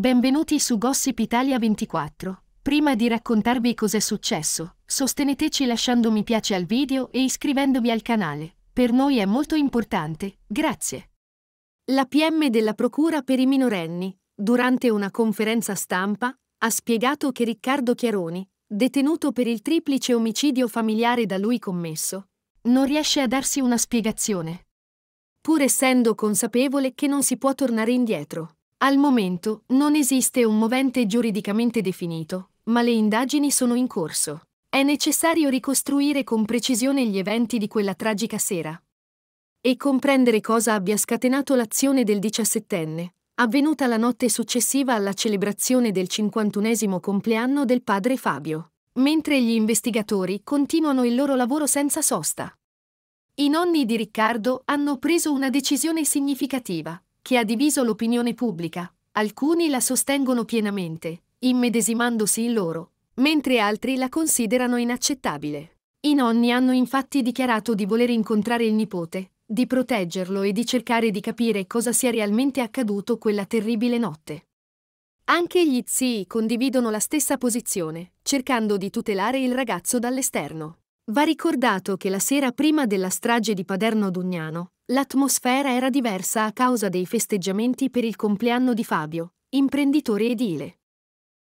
Benvenuti su Gossip Italia 24. Prima di raccontarvi cos'è successo, sosteneteci lasciando mi piace al video e iscrivendovi al canale. Per noi è molto importante, grazie. La PM della Procura per i minorenni, durante una conferenza stampa, ha spiegato che Riccardo Chiaroni, detenuto per il triplice omicidio familiare da lui commesso, non riesce a darsi una spiegazione, pur essendo consapevole che non si può tornare indietro. Al momento non esiste un movente giuridicamente definito, ma le indagini sono in corso. È necessario ricostruire con precisione gli eventi di quella tragica sera e comprendere cosa abbia scatenato l'azione del diciassettenne, avvenuta la notte successiva alla celebrazione del 51 compleanno del padre Fabio, mentre gli investigatori continuano il loro lavoro senza sosta. I nonni di Riccardo hanno preso una decisione significativa, che ha diviso l'opinione pubblica. Alcuni la sostengono pienamente, immedesimandosi in loro, mentre altri la considerano inaccettabile. I nonni hanno infatti dichiarato di voler incontrare il nipote, di proteggerlo e di cercare di capire cosa sia realmente accaduto quella terribile notte. Anche gli zii condividono la stessa posizione, cercando di tutelare il ragazzo dall'esterno. Va ricordato che la sera prima della strage di Paderno Dugnano, l'atmosfera era diversa a causa dei festeggiamenti per il compleanno di Fabio, imprenditore edile.